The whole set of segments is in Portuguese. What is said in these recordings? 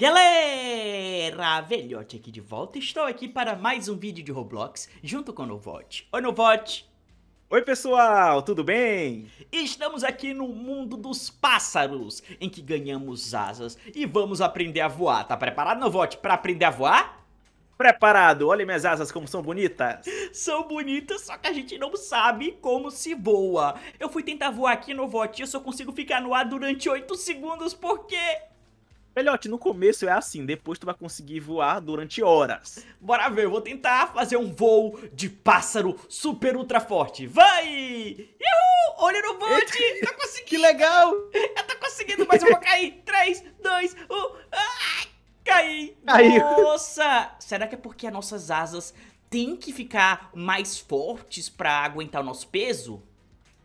Galera, Velhote aqui de volta, estou aqui para mais um vídeo de Roblox, junto com o Novote. Oi Novote! Oi pessoal, tudo bem? Estamos aqui no mundo dos pássaros, em que ganhamos asas e vamos aprender a voar. Tá preparado Novote para aprender a voar? Preparado, olha minhas asas como são bonitas. São bonitas, só que a gente não sabe como se voa. Eu fui tentar voar aqui, Novote, e eu só consigo ficar no ar durante 8 segundos, porque... Velhote, no começo é assim, depois tu vai conseguir voar durante horas. Bora ver, eu vou tentar fazer um voo de pássaro super ultra forte. Vai! Uhul! Olha no bote! Tá conseguindo! que legal! Eu é, tô tá conseguindo, mas eu vou cair! 3, 2, 1... Ai, caí! Caiu. Nossa! Será que é porque as nossas asas têm que ficar mais fortes pra aguentar o nosso peso?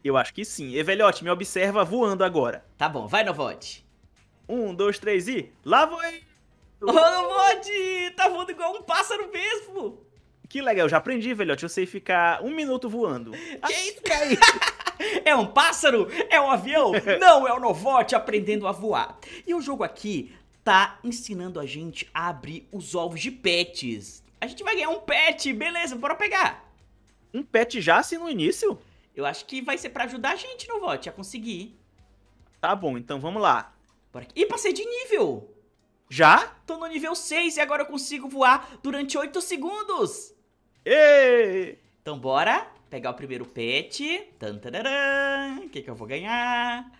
Eu acho que sim. E, velhote, me observa voando agora. Tá bom, vai, Novote. Um, dois, três e. Lá vou eu! Ô, não Tá voando igual um pássaro mesmo! Que legal, eu já aprendi, velhote. Eu sei ficar um minuto voando. Que isso? é um pássaro? É um avião? não, é o um novote aprendendo a voar. E o jogo aqui tá ensinando a gente a abrir os ovos de pets. A gente vai ganhar um pet, beleza, bora pegar. Um pet já assim no início? Eu acho que vai ser para ajudar a gente, novote, a conseguir. Tá bom, então vamos lá. E passei de nível! Já? Tô no nível 6 e agora eu consigo voar durante 8 segundos! E... Então bora pegar o primeiro pet. O que, que eu vou ganhar?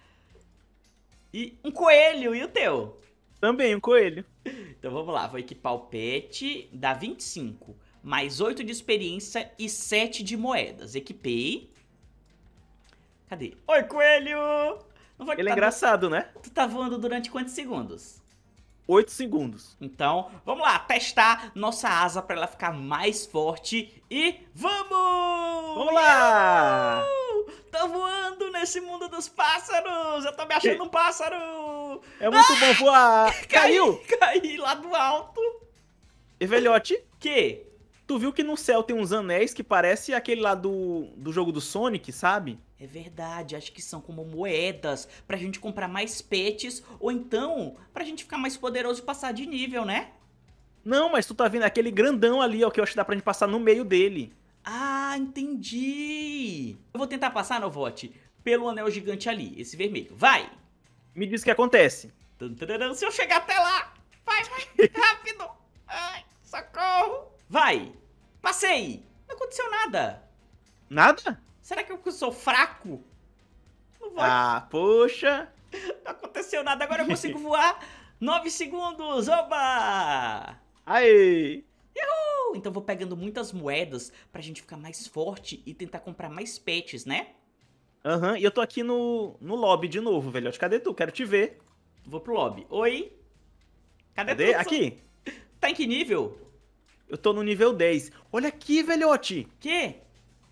E um coelho, e o teu? Também, um coelho. Então vamos lá, vou equipar o pet, dá 25, mais 8 de experiência e 7 de moedas. Equipei. Cadê? Oi, coelho! Ele é tá é engraçado, né? Tu tá voando durante quantos segundos? 8 segundos. Então, vamos lá, testar nossa asa para ela ficar mais forte e vamos! Vamos lá! Tô tá voando nesse mundo dos pássaros! Eu tô me achando um pássaro! É muito ah! bom voar! Caiu! Caí lá do alto! E velhote? Que? Tu viu que no céu tem uns anéis que parece aquele lá do, do jogo do Sonic, sabe? É verdade, acho que são como moedas pra gente comprar mais pets ou então pra gente ficar mais poderoso e passar de nível, né? Não, mas tu tá vendo aquele grandão ali, ó, que eu acho que dá pra gente passar no meio dele. Ah, entendi! Eu vou tentar passar, Novote, pelo anel gigante ali, esse vermelho. Vai! Me diz o que acontece. Se eu chegar até lá! Vai, vai, rápido! Ai, socorro! Vai! Passei! Não aconteceu nada! Nada? Será que eu sou fraco? Não vou. Ah, poxa. Não aconteceu nada, agora eu consigo voar. 9 segundos, oba! Aê! Uhul! Então vou pegando muitas moedas pra gente ficar mais forte e tentar comprar mais pets, né? Aham, uhum, e eu tô aqui no, no lobby de novo, velhote. Cadê tu? Quero te ver. Vou pro lobby. Oi? Cadê, Cadê? tu? Aqui. Tá em que nível? Eu tô no nível 10. Olha aqui, velhote! Que?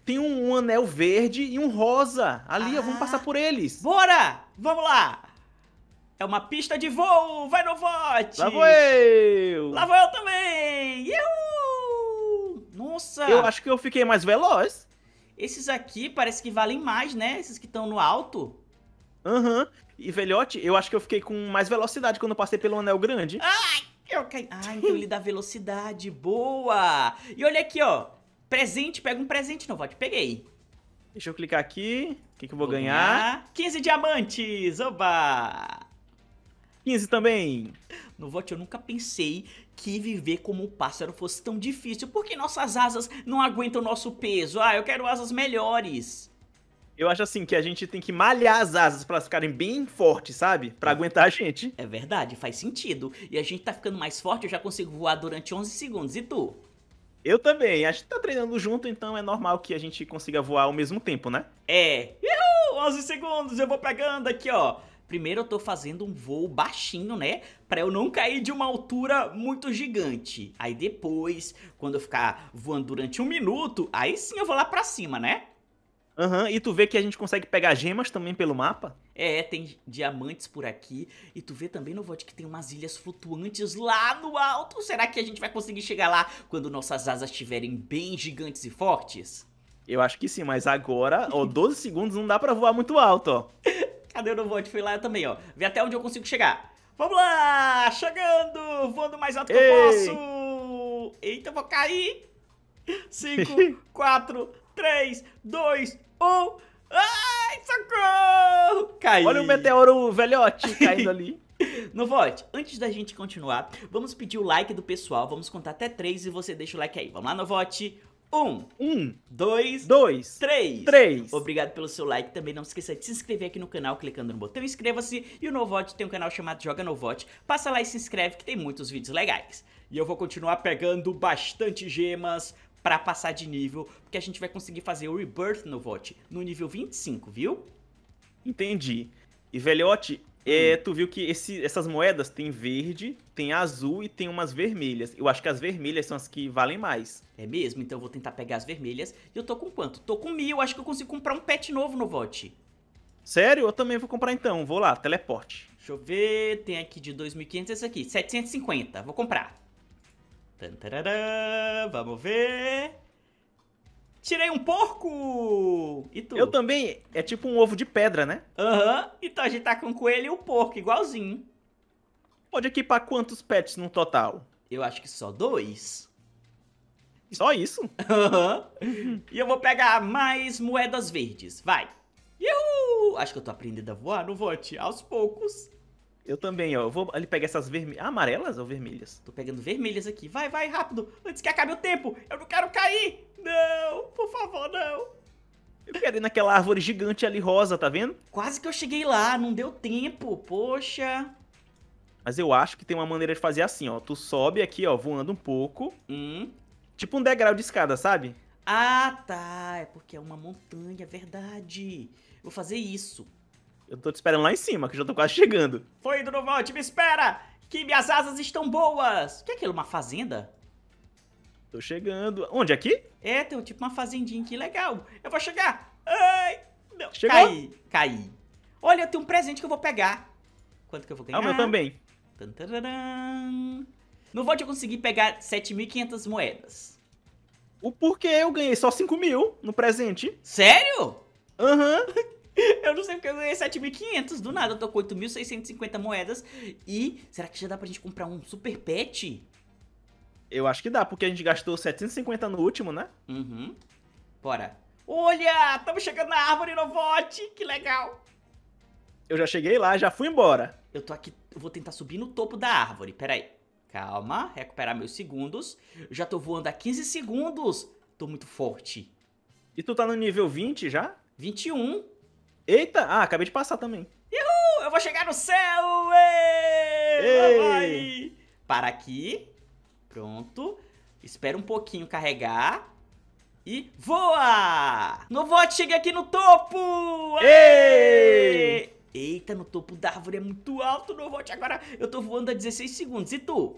Tem um, um anel verde e um rosa. Ali, ah. vamos passar por eles. Bora! Vamos lá! É uma pista de voo! Vai no vote! Lá vou eu! Lá vou eu também! Iuhu! Nossa! Eu acho que eu fiquei mais veloz. Esses aqui parece que valem mais, né? Esses que estão no alto. Aham. Uhum. E, velhote, eu acho que eu fiquei com mais velocidade quando passei pelo anel grande. Ai! Eu caí. Ai, então ele dá velocidade. Boa! E olha aqui, ó. Presente, pega um presente, não, Peguei. Deixa eu clicar aqui. O que, que eu vou, vou ganhar? ganhar? 15 diamantes! Oba! 15 também. No eu nunca pensei que viver como um pássaro fosse tão difícil. Porque nossas asas não aguentam o nosso peso. Ah, eu quero asas melhores. Eu acho assim que a gente tem que malhar as asas para ficarem bem fortes, sabe? Para é. aguentar a gente. É verdade, faz sentido. E a gente tá ficando mais forte, eu já consigo voar durante 11 segundos. E tu? Eu também. A gente tá treinando junto, então é normal que a gente consiga voar ao mesmo tempo, né? É. Uhul! 11 segundos, eu vou pegando aqui, ó. Primeiro eu tô fazendo um voo baixinho, né? Pra eu não cair de uma altura muito gigante. Aí depois, quando eu ficar voando durante um minuto, aí sim eu vou lá pra cima, né? Aham, uhum. e tu vê que a gente consegue pegar gemas também pelo mapa? É, tem diamantes por aqui. E tu vê também no VOD que tem umas ilhas flutuantes lá no alto. Será que a gente vai conseguir chegar lá quando nossas asas estiverem bem gigantes e fortes? Eu acho que sim, mas agora, ó, 12 segundos não dá pra voar muito alto, ó. Cadê o Novod? Fui lá também, ó. Vê até onde eu consigo chegar. Vamos lá! Chegando! Voando mais alto Ei. que eu posso! Eita, eu vou cair! 5, 4, 3, 2, 1... Ah! Ai, socorro! Caiu. Olha o meteoro velhote caindo ali. No vote, antes da gente continuar, vamos pedir o like do pessoal. Vamos contar até três e você deixa o like aí. Vamos lá no vote. Um, um, dois, dois, três, três. Obrigado pelo seu like. Também não esqueça de se inscrever aqui no canal clicando no botão inscreva-se. E o Novote tem um canal chamado Joga Novote. Passa lá e se inscreve que tem muitos vídeos legais. E eu vou continuar pegando bastante gemas para passar de nível, porque a gente vai conseguir fazer o Rebirth no VOT no nível 25, viu? Entendi. E velhote, é, hum. tu viu que esse, essas moedas tem verde, tem azul e tem umas vermelhas. Eu acho que as vermelhas são as que valem mais. É mesmo? Então eu vou tentar pegar as vermelhas. E eu tô com quanto? Tô com mil, acho que eu consigo comprar um pet novo no VOT. Sério? Eu também vou comprar então. Vou lá, teleporte. Deixa eu ver, tem aqui de 2.500 esse aqui, 750. Vou comprar vamos ver. Tirei um porco! E tu? Eu também. É tipo um ovo de pedra, né? Aham. Uhum. Então a gente tá com o coelho e o porco, igualzinho. Pode equipar quantos pets no total? Eu acho que só dois. Só isso? Aham. Uhum. e eu vou pegar mais moedas verdes. Vai. Uhul! Acho que eu tô aprendendo a voar, não vou? Aos poucos. Eu também, ó. Eu vou ali pegar essas vermelhas. Ah, amarelas ou vermelhas? Tô pegando vermelhas aqui. Vai, vai, rápido. Antes que acabe o tempo. Eu não quero cair. Não, por favor, não. Eu quero ir naquela árvore gigante ali rosa, tá vendo? Quase que eu cheguei lá. Não deu tempo. Poxa. Mas eu acho que tem uma maneira de fazer assim, ó. Tu sobe aqui, ó, voando um pouco. Hum. Tipo um degrau de escada, sabe? Ah, tá. É porque é uma montanha, é verdade. Vou fazer isso. Eu tô te esperando lá em cima, que eu já tô quase chegando. Foi, Drovolt, me espera! Que minhas asas estão boas! O que é aquilo, uma fazenda? Tô chegando. Onde, aqui? É, tem tipo uma fazendinha aqui, legal. Eu vou chegar. Ai, não. Chegou? Caí, caí. Olha, eu tenho um presente que eu vou pegar. Quanto que eu vou ah, ganhar? Ah, meu também. Tantaram. No volte eu consegui pegar 7.500 moedas. O porquê eu ganhei só 5 mil no presente. Sério? Aham. Uhum. Eu não sei porque eu ganhei 7.500. Do nada, eu tô com 8.650 moedas. E será que já dá pra gente comprar um super pet? Eu acho que dá, porque a gente gastou 750 no último, né? Uhum. Bora. Olha, estamos chegando na árvore Novote. Que legal. Eu já cheguei lá, já fui embora. Eu tô aqui, eu vou tentar subir no topo da árvore. Pera aí. Calma, recuperar meus segundos. Eu já tô voando há 15 segundos. Tô muito forte. E tu tá no nível 20 já? 21. Eita! Ah, acabei de passar também. Uhul! Eu vou chegar no céu! Ei! Vai! Para aqui. Pronto. Espera um pouquinho carregar. E voa! No vote, cheguei aqui no topo! Ei! Eita, no topo da árvore é muito alto, no vote. Agora eu tô voando a 16 segundos. E tu?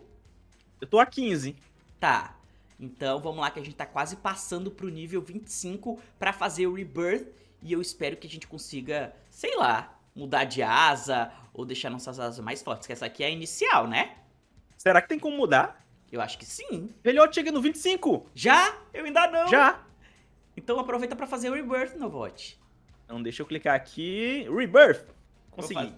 Eu tô a 15. Tá. Então vamos lá que a gente tá quase passando pro nível 25 pra fazer o Rebirth e eu espero que a gente consiga, sei lá, mudar de asa ou deixar nossas asas mais fortes, que essa aqui é a inicial, né? Será que tem como mudar? Eu acho que sim. Velhote chega no 25. Já? Eu ainda não. Já. Então aproveita para fazer o Rebirth, Novot. Então deixa eu clicar aqui. Rebirth. Consegui. Vou,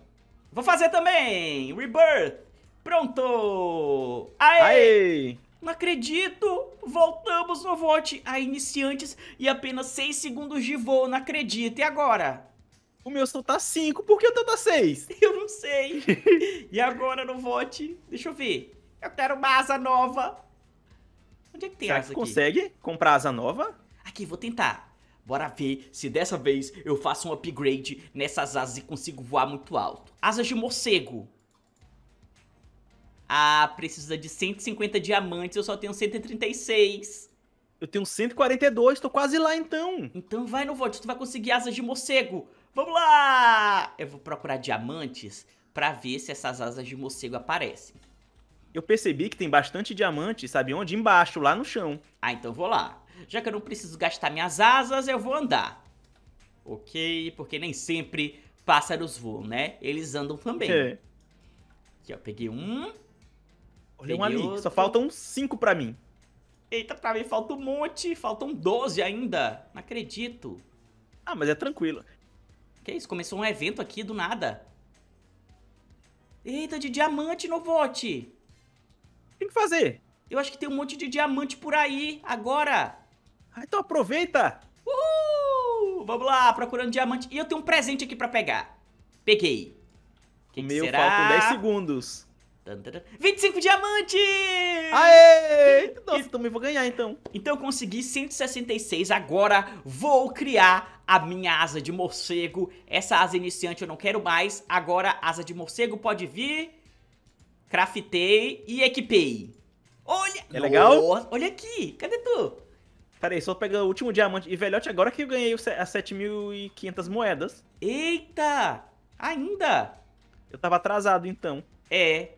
Vou fazer também. Rebirth. Pronto. Aê. Aê. Não acredito. Voltamos no VOT a iniciantes e apenas 6 segundos de voo, não acredito. E agora? O meu só tá 5, por que o teu tá 6? Eu não sei. e agora no VOT? Deixa eu ver. Eu quero uma asa nova. Onde é que tem Será asa que consegue comprar asa nova? Aqui, vou tentar. Bora ver se dessa vez eu faço um upgrade nessas asas e consigo voar muito alto. Asas de morcego. Ah, precisa de 150 diamantes, eu só tenho 136. Eu tenho 142, tô quase lá então. Então vai no voto, tu vai conseguir asas de morcego. Vamos lá! Eu vou procurar diamantes para ver se essas asas de morcego aparecem. Eu percebi que tem bastante diamante, sabe onde? Embaixo, lá no chão. Ah, então vou lá. Já que eu não preciso gastar minhas asas, eu vou andar. Ok, porque nem sempre pássaros voam, né? Eles andam também. É. Aqui, ó, peguei um. Olha um ali, outro. só faltam cinco pra mim. Eita, pra mim falta um monte, faltam 12 ainda. Não acredito. Ah, mas é tranquilo. Que isso, começou um evento aqui do nada. Eita, de diamante no vote. Tem que fazer. Eu acho que tem um monte de diamante por aí, agora. Ah, então aproveita. Uhul! Vamos lá, procurando diamante. E eu tenho um presente aqui pra pegar. Peguei. Quem o meu, será? faltam 10 segundos. 25 diamantes! Aê! Nossa, e... também então vou ganhar então. Então eu consegui 166. Agora vou criar a minha asa de morcego. Essa asa iniciante eu não quero mais. Agora asa de morcego pode vir. Craftei e equipei. Olha! É legal? Nossa, olha aqui! Cadê tu? Peraí, só pega o último diamante. E velhote, agora que eu ganhei as 7.500 moedas. Eita! Ainda! Eu tava atrasado então. É,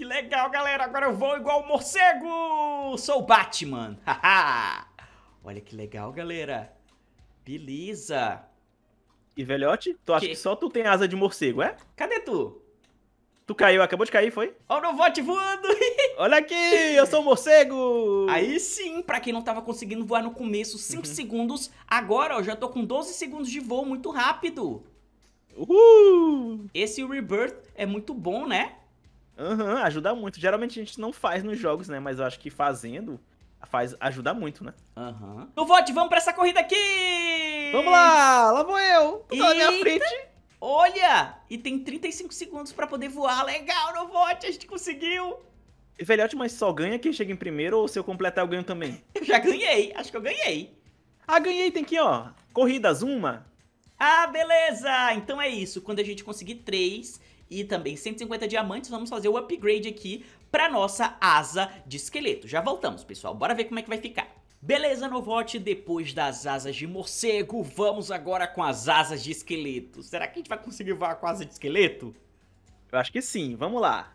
que legal, galera. Agora eu vou igual o morcego. Sou o Batman. Olha que legal, galera. Beleza. E velhote, tu acha que... que só tu tem asa de morcego, é? Cadê tu? Tu caiu, acabou de cair, foi? Olha o novote voando! Olha aqui, eu sou um morcego! Aí sim, pra quem não tava conseguindo voar no começo, 5 uhum. segundos, agora eu já tô com 12 segundos de voo muito rápido. Uhul! Esse Rebirth é muito bom, né? Aham, uhum, ajuda muito. Geralmente a gente não faz nos jogos, né? Mas eu acho que fazendo faz, ajuda muito, né? Aham. Uhum. No vote, vamos pra essa corrida aqui! Vamos lá! Lá vou eu! Tô na minha frente! Olha! E tem 35 segundos pra poder voar. Legal, no A gente conseguiu! Velhote, mas só ganha quem chega em primeiro ou se eu completar eu ganho também? Eu já ganhei, acho que eu ganhei. Ah, ganhei, tem aqui, ó. Corridas, uma. Ah, beleza! Então é isso. Quando a gente conseguir três, e também 150 diamantes, vamos fazer o upgrade aqui para nossa asa de esqueleto. Já voltamos, pessoal. Bora ver como é que vai ficar. Beleza, Novote, depois das asas de morcego, vamos agora com as asas de esqueleto. Será que a gente vai conseguir voar com asa de esqueleto? Eu acho que sim, vamos lá.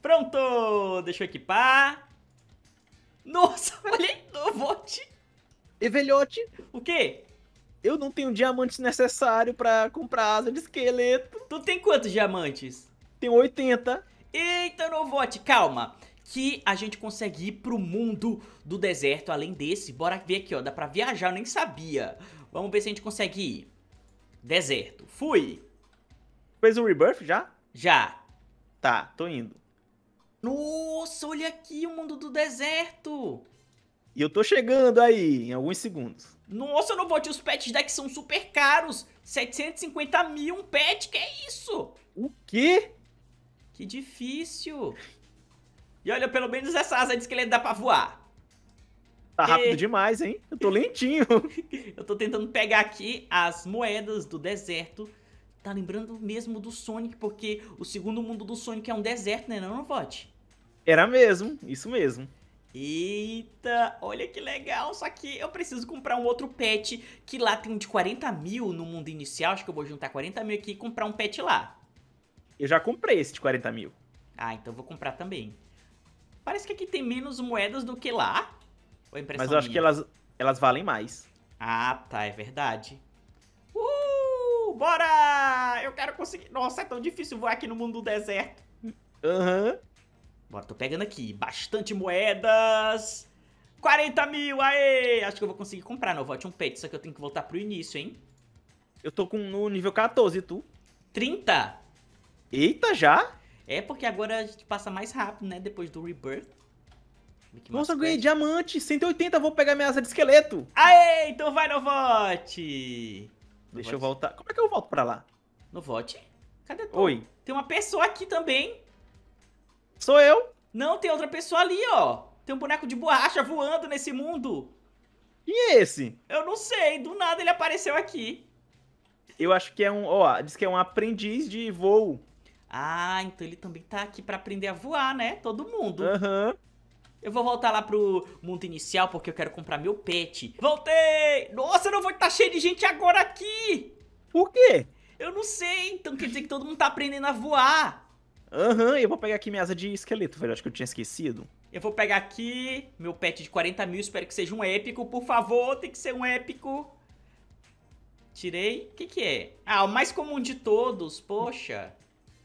Pronto, deixa eu equipar. Nossa, olha aí, Novote. Evelhote. O quê? Eu não tenho diamantes necessário para comprar asa de esqueleto. Tu tem quantos diamantes? Tenho 80. Eita, Novote, calma. Que a gente consegue ir pro mundo do deserto além desse. Bora ver aqui, ó. Dá pra viajar, eu nem sabia. Vamos ver se a gente consegue ir. Deserto. Fui. Fez o um rebirth já? Já. Tá, tô indo. Nossa, olha aqui o mundo do deserto. E eu tô chegando aí, em alguns segundos. Nossa, Novote, os pets daqui são super caros. 750 mil um pet, que é isso? O quê? Que difícil. E olha, pelo menos essa asa de esqueleto dá pra voar. Tá rápido demais, hein? Eu tô lentinho. eu tô tentando pegar aqui as moedas do deserto. Tá lembrando mesmo do Sonic, porque o segundo mundo do Sonic é um deserto, né não, Novote? Era mesmo, isso mesmo. Eita, olha que legal, só que eu preciso comprar um outro pet, que lá tem um de 40 mil no mundo inicial, acho que eu vou juntar 40 mil aqui e comprar um pet lá. Eu já comprei esse de 40 mil. Ah, então vou comprar também. Parece que aqui tem menos moedas do que lá. Ou é Mas eu acho que elas, elas valem mais. Ah, tá, é verdade. Uh, bora! Eu quero conseguir... Nossa, é tão difícil voar aqui no mundo do deserto. Aham. Uhum. Bora, tô pegando aqui. Bastante moedas. 40 mil, aê! Acho que eu vou conseguir comprar Novote um pet, só que eu tenho que voltar pro início, hein? Eu tô com no nível 14, e tu? 30? Eita, já? É, porque agora a gente passa mais rápido, né? Depois do Rebirth. Mickey Nossa, eu ganhei né? diamante, 180, vou pegar minha asa de esqueleto. Aê, então vai Novote! Deixa eu voltar. Como é que eu volto pra lá? Novote? Cadê tu? Oi. Tem uma pessoa aqui também. Sou eu. Não, tem outra pessoa ali, ó. Tem um boneco de borracha voando nesse mundo. E esse? Eu não sei, do nada ele apareceu aqui. Eu acho que é um, ó, diz que é um aprendiz de voo. Ah, então ele também tá aqui para aprender a voar, né? Todo mundo. Aham. Uhum. Eu vou voltar lá pro mundo inicial porque eu quero comprar meu pet. Voltei! Nossa, não vou estar tá cheio de gente agora aqui! Por quê? Eu não sei, então quer dizer que todo mundo tá aprendendo a voar. Aham, uhum, eu vou pegar aqui minha asa de esqueleto, velho. Acho que eu tinha esquecido. Eu vou pegar aqui meu pet de 40 mil. Espero que seja um épico. Por favor, tem que ser um épico. Tirei. O que, que é? Ah, o mais comum de todos. Poxa.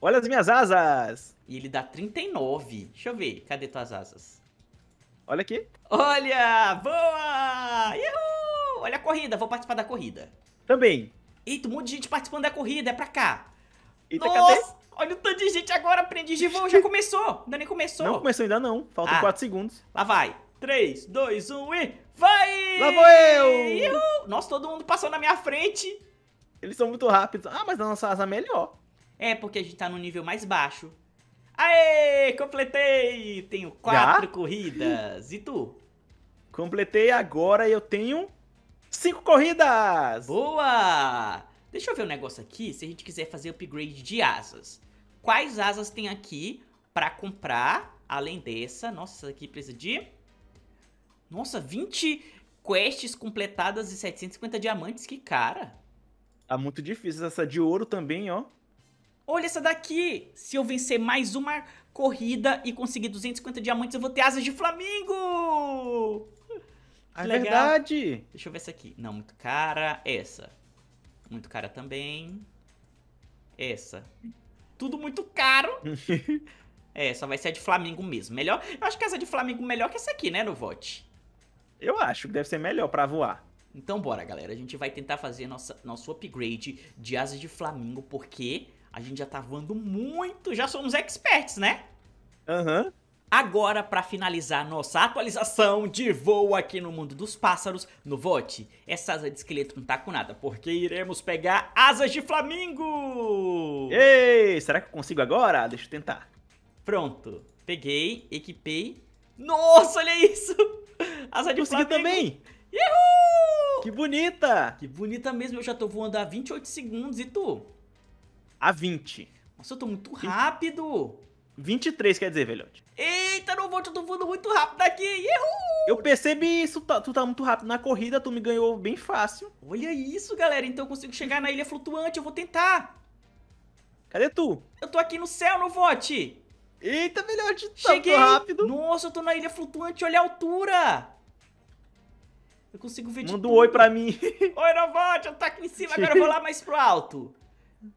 Olha as minhas asas. E ele dá 39. Deixa eu ver. Cadê tuas asas? Olha aqui. Olha! Boa! Uhul! Olha a corrida. Vou participar da corrida. Também. Eita, um monte de gente participando da corrida. É pra cá. Eita, Nossa! cadê? Olha o tanto de gente agora, aprendiz de voo, já começou. Ainda nem começou. Não começou ainda não, faltam ah, 4 segundos. Lá vai. 3, 2, 1 e vai! Lá vou eu! Uhul. Nossa, todo mundo passou na minha frente. Eles são muito rápidos. Ah, mas a nossa asa é melhor. É, porque a gente tá no nível mais baixo. Aê, completei! Tenho 4 corridas. E tu? Completei agora e eu tenho 5 corridas! Boa! Deixa eu ver um negócio aqui, se a gente quiser fazer upgrade de asas. Quais asas tem aqui para comprar, além dessa? Nossa, essa aqui precisa de... Nossa, 20 quests completadas e 750 diamantes, que cara. Tá muito difícil essa de ouro também, ó. Olha essa daqui! Se eu vencer mais uma corrida e conseguir 250 diamantes, eu vou ter asas de flamingo! É que é legal. verdade! Deixa eu ver essa aqui. Não, muito cara. Essa. Muito cara também. Essa. Tudo muito caro. é, só vai ser a de Flamengo mesmo. Melhor. Eu acho que essa de Flamengo melhor que essa aqui, né, no vote? Eu acho que deve ser melhor para voar. Então bora, galera. A gente vai tentar fazer nossa, nosso upgrade de asas de flamengo porque a gente já tá voando muito. Já somos experts, né? Aham. Uhum. Agora, para finalizar nossa atualização de voo aqui no mundo dos pássaros, no vote, essa asa de esqueleto não tá com nada, porque iremos pegar asas de flamingo! Ei, será que eu consigo agora? Deixa eu tentar. Pronto, peguei, equipei. Nossa, olha isso! Asa de Consegui flamingo. também! Uhul! Que bonita! Que bonita mesmo, eu já tô voando há 28 segundos, e tu? A 20. Nossa, eu tô muito rápido! 23 quer dizer, velhote. Eita, não vou, eu tô voando muito rápido aqui. Uhul! Eu percebi isso, tá, tu tá muito rápido na corrida, tu me ganhou bem fácil. Olha isso, galera, então eu consigo chegar na ilha flutuante, eu vou tentar. Cadê tu? Eu tô aqui no céu, no vote. Eita, melhor de Cheguei. rápido. Nossa, eu tô na ilha flutuante, olha a altura. Eu consigo ver Manda de Manda um oi pra mim. Oi, Novote, eu tô aqui em cima, agora eu vou lá mais pro alto.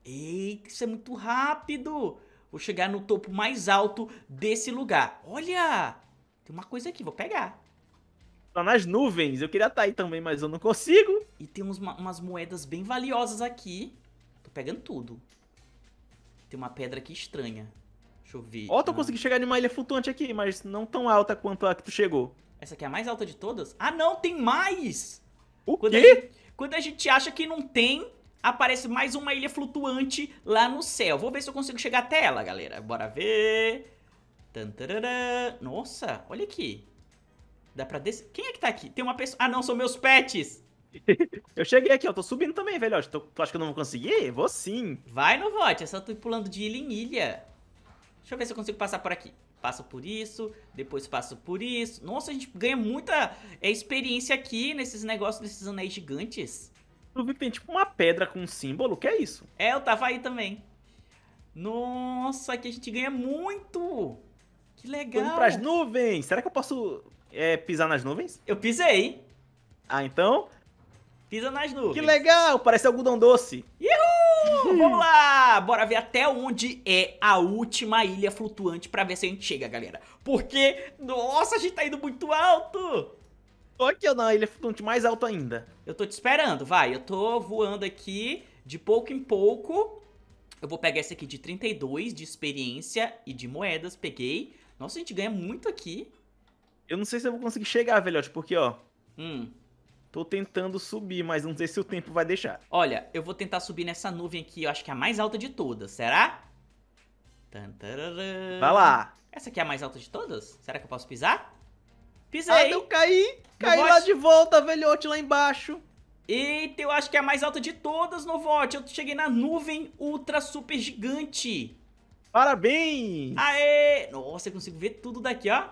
Eita, isso é muito rápido. Vou chegar no topo mais alto desse lugar. Olha! Tem uma coisa aqui, vou pegar. Tá nas nuvens. Eu queria estar tá aí também, mas eu não consigo. E tem uns, umas moedas bem valiosas aqui. Tô pegando tudo. Tem uma pedra aqui estranha. Deixa eu ver. Ó, oh, tô ah. conseguindo chegar numa ilha flutuante aqui, mas não tão alta quanto a que tu chegou. Essa aqui é a mais alta de todas? Ah, não, tem mais! O quê? Quando a gente, quando a gente acha que não tem, aparece mais uma ilha flutuante lá no céu. Vou ver se eu consigo chegar até ela, galera. Bora ver. Nossa, olha aqui. Dá pra descer. Quem é que tá aqui? Tem uma pessoa. Ah, não, são meus pets. eu cheguei aqui, ó. Tô subindo também, velho. Tu, acha que eu não vou conseguir? Vou sim. Vai no vote. Eu é só tô pulando de ilha em ilha. Deixa eu ver se eu consigo passar por aqui. Passo por isso, depois passo por isso. Nossa, a gente ganha muita é, experiência aqui nesses negócios, nesses anéis gigantes do VIP tem tipo uma pedra com um símbolo, que é isso? É, eu tava aí também. Nossa, que a gente ganha muito! Que legal! Vamos pras nuvens! Será que eu posso é, pisar nas nuvens? Eu pisei! Ah, então? Pisa nas nuvens. Que legal! Parece algodão doce. Uhul! Vamos lá! Bora ver até onde é a última ilha flutuante pra ver se a gente chega, galera. Porque, nossa, a gente tá indo muito alto! Tô aqui ou não, ele é mais alto ainda. Eu tô te esperando, vai. Eu tô voando aqui de pouco em pouco. Eu vou pegar esse aqui de 32 de experiência e de moedas. Peguei. Nossa, a gente ganha muito aqui. Eu não sei se eu vou conseguir chegar, velhote, porque, ó... Hum. Tô tentando subir, mas não sei se o tempo vai deixar. Olha, eu vou tentar subir nessa nuvem aqui, eu acho que é a mais alta de todas, será? Vai lá. Essa aqui é a mais alta de todas? Será que eu posso pisar? Pisei. Ah, eu caí. Caí lá de volta, velhote, lá embaixo. Eita, eu acho que é a mais alta de todas, Novote. Eu cheguei na nuvem ultra super gigante. Parabéns! Aê! Nossa, eu consigo ver tudo daqui, ó.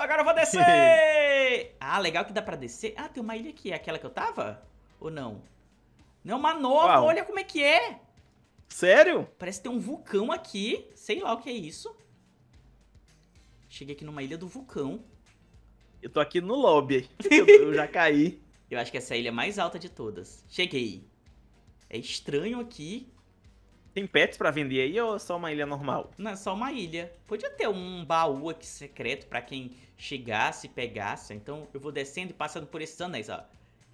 Agora eu vou descer! ah, legal que dá pra descer. Ah, tem uma ilha aqui. É aquela que eu tava? Ou não? Não, uma nova. Uau. Olha como é que é. Sério? Parece ter um vulcão aqui. Sei lá o que é isso. Cheguei aqui numa ilha do vulcão. Eu tô aqui no lobby. Eu, já caí. Eu acho que essa é a ilha mais alta de todas. Cheguei. É estranho aqui. Tem pets para vender aí ou só uma ilha normal? Não, é só uma ilha. Podia ter um baú aqui secreto para quem chegasse e pegasse. Então eu vou descendo e passando por esses anéis, ó.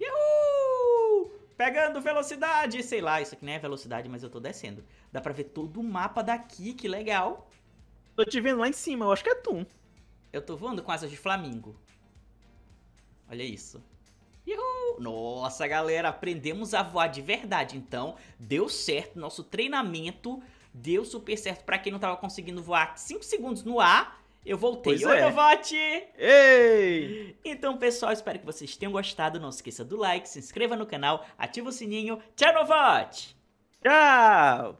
Uhul! Pegando velocidade, sei lá, isso aqui não é velocidade, mas eu tô descendo. Dá pra ver todo o mapa daqui, que legal. Tô te vendo lá em cima, eu acho que é tu. Eu tô voando com asas de flamingo. Olha isso. Uhul! Nossa, galera, aprendemos a voar de verdade. Então, deu certo. Nosso treinamento deu super certo para quem não tava conseguindo voar 5 segundos no ar. Eu voltei. Pois Oi, é. Novote! Ei! Então, pessoal, espero que vocês tenham gostado. Não se esqueça do like, se inscreva no canal, ativa o sininho. Tchau, Novote! Tchau!